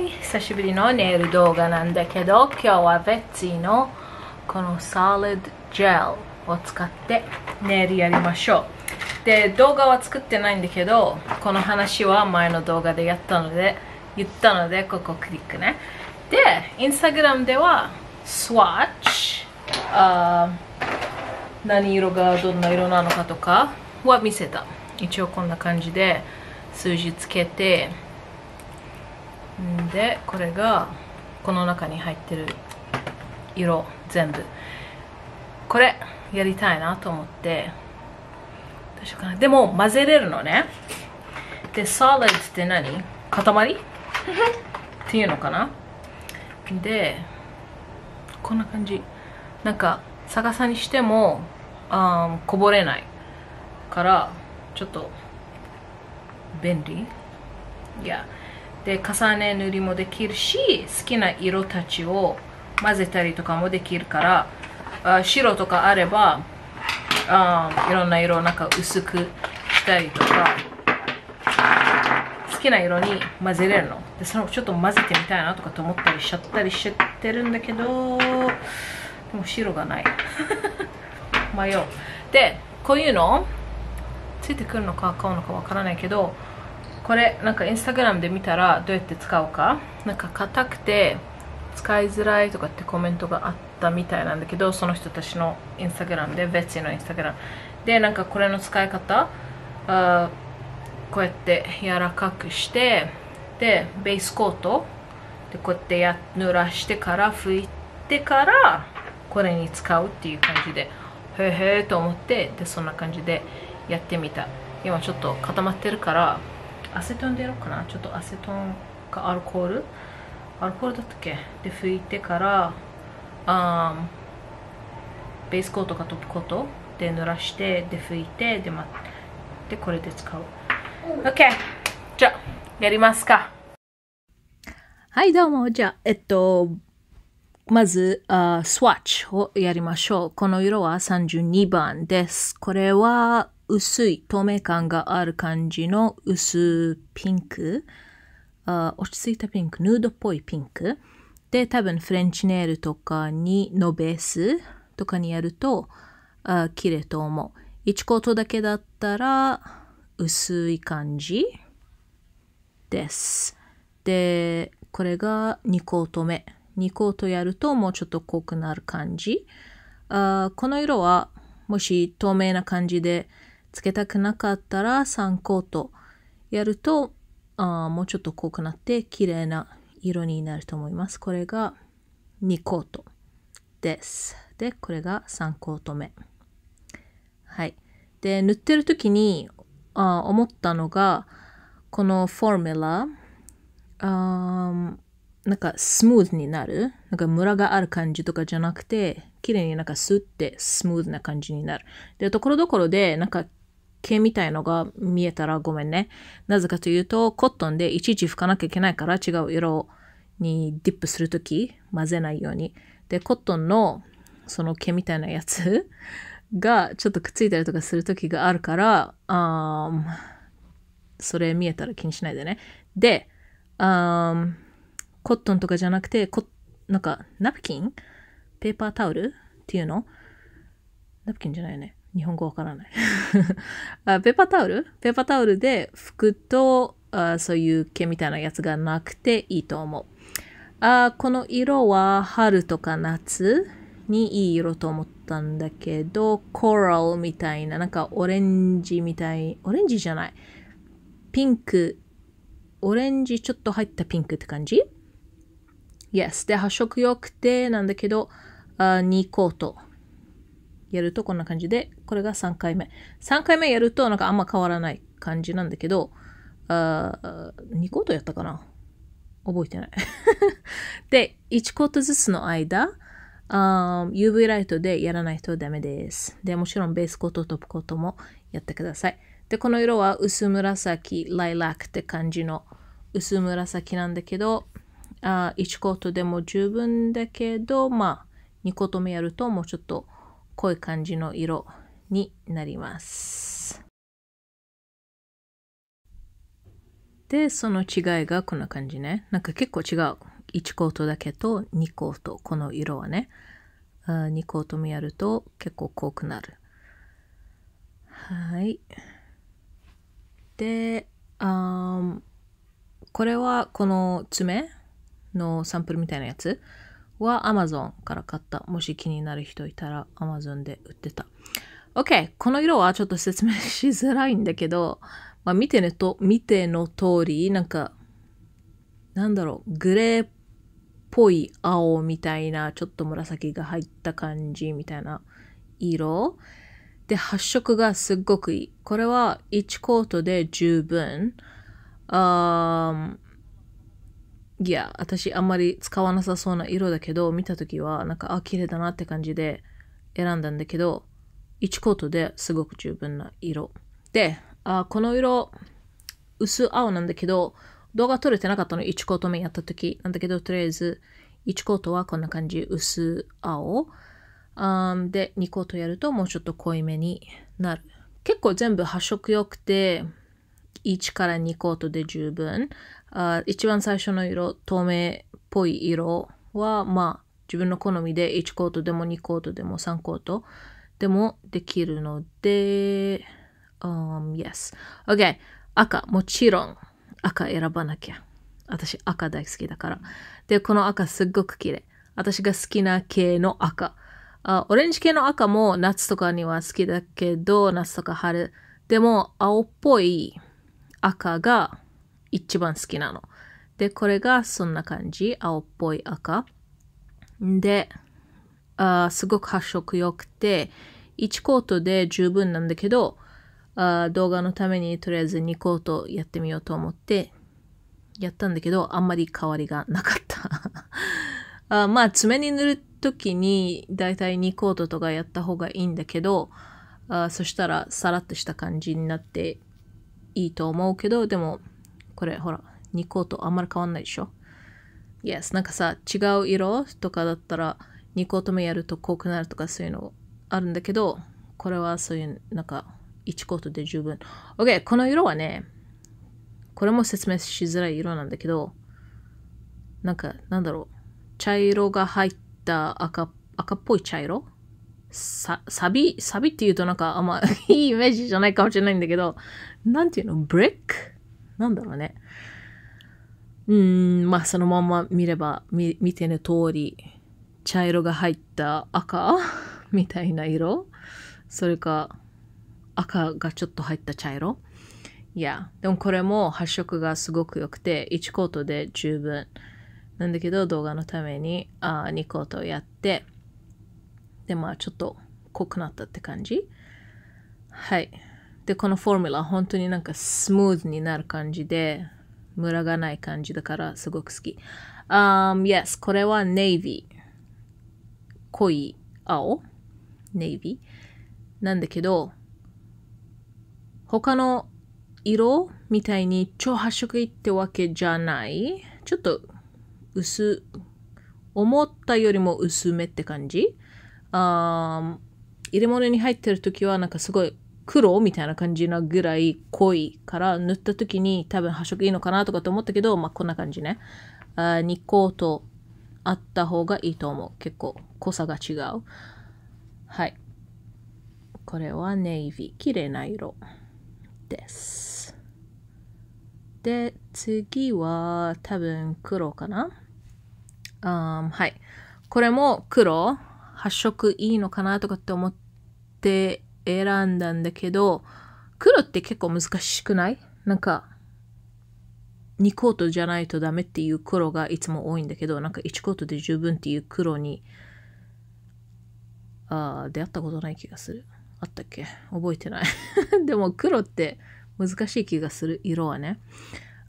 h 久しぶりのネイル動画なんだけど今日はベッツィのこのサリッドジェルを使ってネイルやりましょうで動画は作ってないんだけどこの話は前の動画でやったので言ったのでここクリックねでインスタグラムではスワッチあ何色がどんな色なのかとかは見せた一応こんな感じで数字つけてんでこれがこの中に入ってる色全部これやりたいなと思ってどうしようかなでも混ぜれるのねで solid って何塊っていうのかなでこんな感じなんか逆さにしてもあこぼれないからちょっと便利いや、yeah. で重ね塗りもできるし好きな色たちを混ぜたりとかもできるからあ白とかあればあいろんな色をなんか薄くしたりとか好きな色に混ぜれるのでそのちょっと混ぜてみたいなとかと思ったりしちゃったりしてるんだけどでも白がない 迷うでこういうのついてくるのか買うのかわからないけどこれなんかインスタグラムで見たらどうやって使うかなんか硬くて使いづらいとかってコメントがあったみたいなんだけどその人たちのインスタグラムでベッチのインスタグラムでなんかこれの使い方あこうやって柔らかくしてでベースコートでこうやってや濡らしてから拭いてからこれに使うっていう感じでへへーと思ってでそんな感じでやってみた今ちょっと固まってるからアセトンでやろうかなちょっとアセトンかアルコールアルコールだったっけで拭いてからあベースコートかトップコートで濡らしてで拭いてでまでこれで使う OK じゃあやりますかはいどうもじゃあえっとまず、スワッチをやりましょう。この色は32番です。これは、薄い透明感がある感じの薄ピンクあ落ち着いたピンクヌードっぽいピンクで多分フレンチネイルとかにのベースとかにやるとあ綺麗と思う1コートだけだったら薄い感じですでこれが2コート目2コートやるともうちょっと濃くなる感じあこの色はもし透明な感じでつけたくなかったら3コートやるとあもうちょっと濃くなって綺麗な色になると思います。これが2コートです。で、これが3コート目。はい。で、塗ってる時にあ思ったのが、このフォーミュラー、なんかスムーズになる。なんかムラがある感じとかじゃなくて、綺麗になんかスってスムーズな感じになる。で、ところどころで、なんか毛みたいのが見えたらごめんね。なぜかというと、コットンでいちいち拭かなきゃいけないから違う色にディップするとき、混ぜないように。で、コットンのその毛みたいなやつがちょっとくっついたりとかするときがあるから、あそれ見えたら気にしないでね。で、あコットンとかじゃなくて、こなんかナプキンペーパータオルっていうのナプキンじゃないよね。日本語わからない あ。ペーパータオルペーパータオルで拭くとあそういう毛みたいなやつがなくていいと思う。あこの色は春とか夏にいい色と思ったんだけど、コラルみたいな、なんかオレンジみたい、オレンジじゃない。ピンク、オレンジちょっと入ったピンクって感じ ?Yes。で、発色良くてなんだけど、あ2コートやるとこんな感じで、これが3回目。3回目やるとなんかあんま変わらない感じなんだけど、あ2コートやったかな覚えてない で、1コートずつの間、あ UV ライトでやらないとダメです。で、もちろんベースコート、トップコートもやってください。で、この色は薄紫、ライラックって感じの薄紫なんだけど、あ1コートでも十分だけど、まあ、2コート目やるともうちょっと濃い感じの色になります。で、その違いがこんな感じね。なんか結構違う。1コートだけと2コート。この色はね。2コートもやると結構濃くなる。はい。で、あこれはこの爪のサンプルみたいなやつ。は Amazon から買った。もし気になる人いたら Amazon で売ってた。OK! この色はちょっと説明しづらいんだけど、まあ見てねと、見ての通り、なんか、なんだろう、グレーっぽい青みたいな、ちょっと紫が入った感じみたいな色。で、発色がすっごくいい。これは1コートで十分。ーいや、私あんまり使わなさそうな色だけど、見た時はなんか、あ、綺麗だなって感じで選んだんだけど、1コートですごく十分な色。で、あこの色、薄青なんだけど、動画撮れてなかったの、1コート目やった時なんだけど、とりあえず、1コートはこんな感じ、薄青。で、2コートやるともうちょっと濃いめになる。結構全部発色良くて、1から2コートで十分あ一番最初の色透明っぽい色はまあ自分の好みで1コートでも2コートでも3コートでもできるので、um, yes. OK. 赤。もちろん赤選ばなきゃ。私赤大好きだから。で、この赤すっごく綺麗。私が好きな系の赤。あオレンジ系の赤も夏とかには好きだけど、夏とか春。でも青っぽい赤が一番好きなの。で、これがそんな感じ。青っぽい赤。で、あすごく発色良くて、1コートで十分なんだけど、あ動画のためにとりあえず2コートやってみようと思ってやったんだけど、あんまり変わりがなかった あまあ、爪に塗るときにだいたい2コートとかやった方がいいんだけど、あそしたらさらっとした感じになっていいと思うけど、でも、これほら、2個とあんまり変わんないでしょ ?Yes、なんかさ、違う色とかだったら、2個ともやると濃くなるとかそういうのあるんだけど、これはそういう、なんか、1コートで十分。OK、この色はね、これも説明しづらい色なんだけど、なんか、なんだろう。茶色が入った赤赤っぽい茶色サビサビって言うとなんかあんまいいイメージじゃないかもしれないんだけど、なんていうのブレックなんだろうね。うん、まあそのまま見れば、見ての通り、茶色が入った赤みたいな色。それか、赤がちょっと入った茶色。いや、でもこれも発色がすごく良くて、1コートで十分。なんだけど動画のためにあ2コートやって、で、まあちょっと濃くなったって感じ。はい。で、このフォーミュラ本当になんかスムーズになる感じで、ムラがない感じだからすごく好き。Um, yes, これはネイビー濃い青ネイビーなんだけど、他の色みたいに超発色いってわけじゃない。ちょっと薄、思ったよりも薄めって感じ。あ入れ物に入ってる時はなんかすごい黒みたいな感じのぐらい濃いから塗った時に多分発色いいのかなとかと思ったけど、まあ、こんな感じね。あ日光とあった方がいいと思う。結構濃さが違う。はい。これはネイビー。綺麗な色です。で、次は多分黒かな。うん、はい。これも黒。発色いいのかなとかって思って選んだんだけど、黒って結構難しくないなんか、2コートじゃないとダメっていう黒がいつも多いんだけど、なんか1コートで十分っていう黒に、あ出会ったことない気がする。あったっけ覚えてない でも黒って難しい気がする色はね。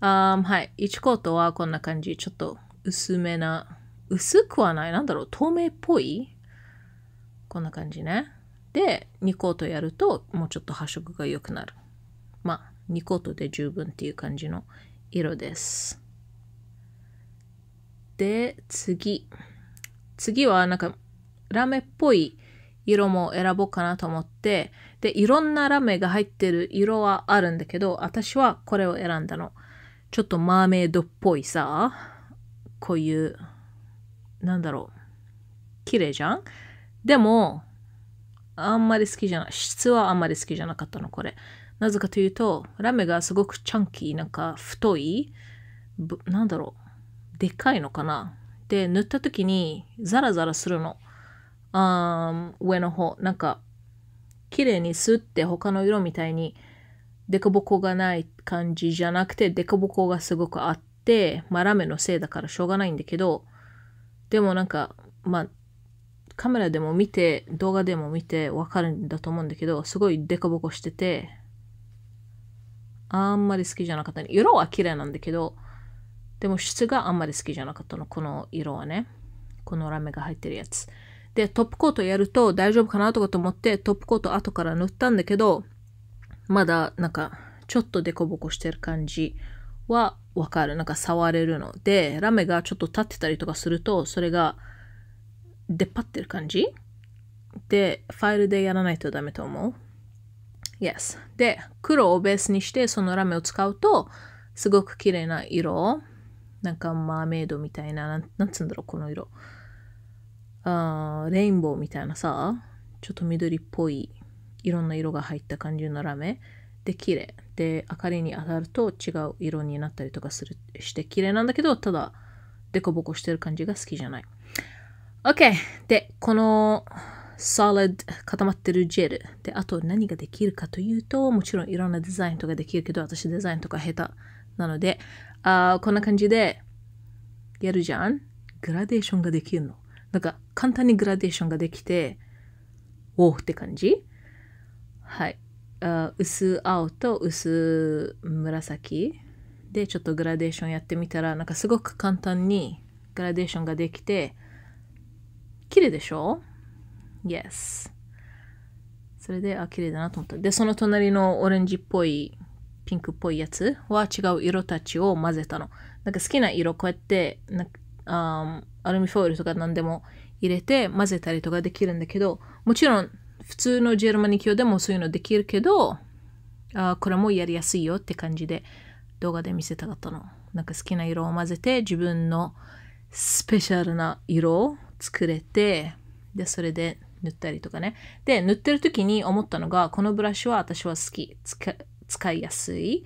あはい。1コートはこんな感じ。ちょっと薄めな。薄くはない。なんだろう。透明っぽいこんな感じね。で、2コートやるともうちょっと発色が良くなる。まあ、2コートで十分っていう感じの色です。で、次。次はなんかラメっぽい色も選ぼうかなと思って、で、いろんなラメが入ってる色はあるんだけど、私はこれを選んだの。ちょっとマーメイドっぽいさ、こういう、なんだろう、綺麗じゃんでも、あんまり好きじゃない。質はあんまり好きじゃなかったの、これ。なぜかというと、ラメがすごくチャンキー、なんか太い、なんだろう、でかいのかな。で、塗った時にザラザラするの。あ上の方。なんか、綺麗に吸って他の色みたいに、デコボコがない感じじゃなくて、デコボコがすごくあって、まあラメのせいだからしょうがないんだけど、でもなんか、まあ、カメラでも見て、動画でも見てわかるんだと思うんだけど、すごいデコボコしてて、あんまり好きじゃなかった、ね。色は綺麗なんだけど、でも質があんまり好きじゃなかったの。この色はね。このラメが入ってるやつ。で、トップコートやると大丈夫かなとかと思って、トップコート後から塗ったんだけど、まだなんかちょっとデコボコしてる感じはわかる。なんか触れるので、ラメがちょっと立ってたりとかすると、それが出っ張ってる感じで、ファイルでやらないとダメと思う。Yes。で、黒をベースにしてそのラメを使うと、すごく綺麗な色。なんかマーメイドみたいな、なんつうんだろう、この色。あレインボーみたいなさ、ちょっと緑っぽい、いろんな色が入った感じのラメ。で、綺麗。で、明かりに当たると違う色になったりとかするして綺麗なんだけど、ただ、デコボコしてる感じが好きじゃない。OK! で、このソ o l i 固まってるジェル。で、あと何ができるかというと、もちろんいろんなデザインとかできるけど、私デザインとか下手なので、あこんな感じでやるじゃんグラデーションができるの。なんか簡単にグラデーションができて、おおって感じはい。あ薄青と薄紫でちょっとグラデーションやってみたらなんかすごく簡単にグラデーションができて綺麗でしょ ?Yes. それで、あ、綺麗だなと思った。で、その隣のオレンジっぽい、ピンクっぽいやつは違う色たちを混ぜたの。なんか好きな色、こうやって、なあアルミフォイルとか何でも入れて混ぜたりとかできるんだけど、もちろん、普通のジェルマニキュアでもそういうのできるけど、あこれもやりやすいよって感じで動画で見せたかったの。なんか好きな色を混ぜて自分のスペシャルな色作れてでそれで塗ったりとかねで塗ってる時に思ったのがこのブラシは私は好き使いやすい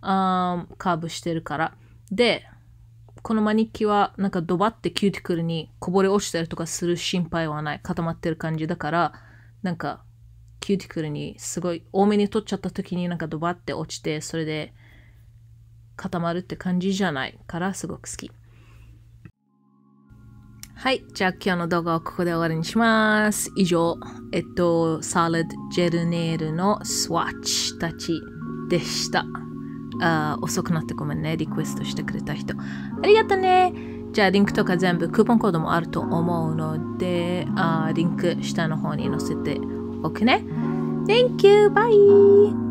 あーカーブしてるからでこのマニキュアなんかドバってキューティクルにこぼれ落ちたりとかする心配はない固まってる感じだからなんかキューティクルにすごい多めに取っちゃった時になんかドバって落ちてそれで固まるって感じじゃないからすごく好き。はい。じゃあ今日の動画はここで終わりにします。以上、えっと、サラド・ジェルネールのスワッチたちでした。あ遅くなってごめんね。リクエストしてくれた人。ありがとね。じゃあリンクとか全部クーポンコードもあると思うので、あリンク下の方に載せておくね。Thank you! Bye!